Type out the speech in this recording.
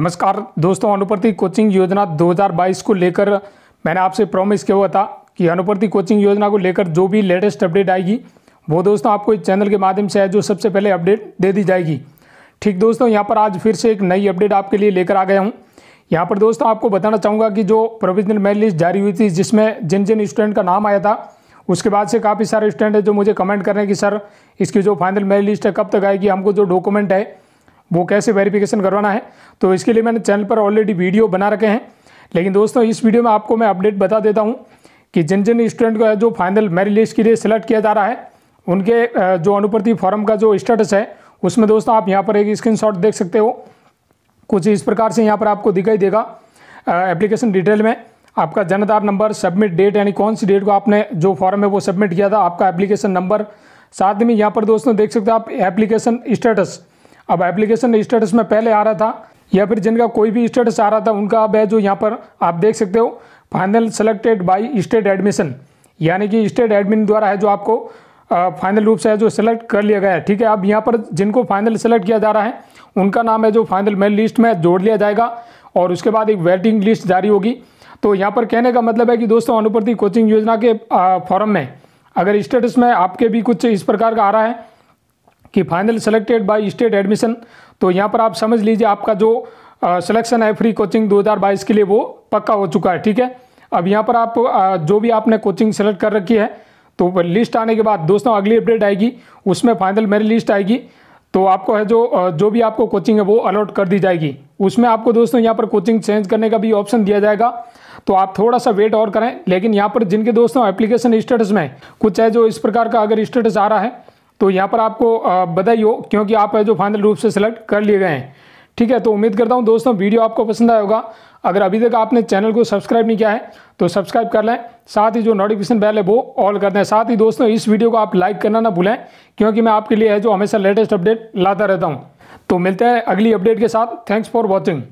नमस्कार दोस्तों अनुपर्ति कोचिंग योजना 2022 को लेकर मैंने आपसे प्रॉमिस किया हुआ था कि अनुपर्ति कोचिंग योजना को लेकर जो भी लेटेस्ट अपडेट आएगी वो दोस्तों आपको इस चैनल के माध्यम से है जो सबसे पहले अपडेट दे दी जाएगी ठीक दोस्तों यहाँ पर आज फिर से एक नई अपडेट आपके लिए लेकर आ गया हूँ यहाँ पर दोस्तों आपको बताना चाहूँगा कि जो प्रोविजनल मेरिट लिस्ट जारी हुई थी जिसमें जिन जिन स्टूडेंट का नाम आया था उसके बाद से काफ़ी सारे स्टूडेंट हैं जो मुझे कमेंट कर रहे हैं कि सर इसकी जो फाइनल मेरिट लिस्ट है कब तक आएगी हमको जो डॉक्यूमेंट है वो कैसे वेरिफिकेशन करवाना है तो इसके लिए मैंने चैनल पर ऑलरेडी वीडियो बना रखे हैं लेकिन दोस्तों इस वीडियो में आपको मैं अपडेट बता देता हूँ कि जिन जिन स्टूडेंट को जो फाइनल मेरिट लिस्ट के लिए सिलेक्ट किया जा रहा है उनके जो अनुप्रति फॉर्म का जो स्टेटस है उसमें दोस्तों आप यहाँ पर एक स्क्रीन देख सकते हो कुछ इस प्रकार से यहाँ पर आपको दिखाई देगा एप्लीकेशन डिटेल में आपका जन्मदार नंबर सबमिट डेट यानी कौन सी डेट को आपने जो फॉर्म है वो सबमिट किया था आपका एप्लीकेशन नंबर साथ में यहाँ पर दोस्तों देख सकते हो आप एप्लीकेशन स्टेटस अब एप्लीकेशन स्टेटस में पहले आ रहा था या फिर जिनका कोई भी स्टेटस आ रहा था उनका अब है जो यहाँ पर आप देख सकते हो final selected by state admission यानी कि स्टेट एडमिन द्वारा है जो आपको फाइनल रूप से है जो सिलेक्ट कर लिया गया है ठीक है अब यहाँ पर जिनको फाइनल सेलेक्ट किया जा रहा है उनका नाम है जो फाइनल मेल लिस्ट में जोड़ लिया जाएगा और उसके बाद एक वेटिंग लिस्ट जारी होगी तो यहाँ पर कहने का मतलब है कि दोस्तों अनुप्रति कोचिंग योजना के फॉरम में अगर स्टेटस में आपके भी कुछ इस प्रकार का आ रहा है कि final selected by state admission तो यहाँ पर आप समझ लीजिए आपका जो सिलेक्शन है फ्री कोचिंग 2022 के लिए वो पक्का हो चुका है ठीक है अब यहाँ पर आप जो भी आपने कोचिंग सेलेक्ट कर रखी है तो लिस्ट आने के बाद दोस्तों अगली अपडेट आएगी उसमें फाइनल मेरी लिस्ट आएगी तो आपको है जो जो भी आपको कोचिंग है वो अलॉट कर दी जाएगी उसमें आपको दोस्तों यहाँ पर कोचिंग चेंज करने का भी ऑप्शन दिया जाएगा तो आप थोड़ा सा वेट और करें लेकिन यहाँ पर जिनके दोस्तों एप्लीकेशन स्टेटस में कुछ है जो इस प्रकार का अगर स्टेटस आ रहा है तो यहाँ पर आपको बधाई हो क्योंकि आप जो फाइनल रूप से सेलेक्ट कर लिए गए हैं ठीक है तो उम्मीद करता हूँ दोस्तों वीडियो आपको पसंद आया होगा अगर अभी तक आपने चैनल को सब्सक्राइब नहीं किया है तो सब्सक्राइब कर लें साथ ही जो नोटिफिकेशन बेल है वो ऑल कर दें साथ ही दोस्तों इस वीडियो को आप लाइक करना ना भूलें क्योंकि मैं आपके लिए है जो हमेशा लेटेस्ट अपडेट लाता रहता हूँ तो मिलते हैं अगली अपडेट के साथ थैंक्स फॉर वॉचिंग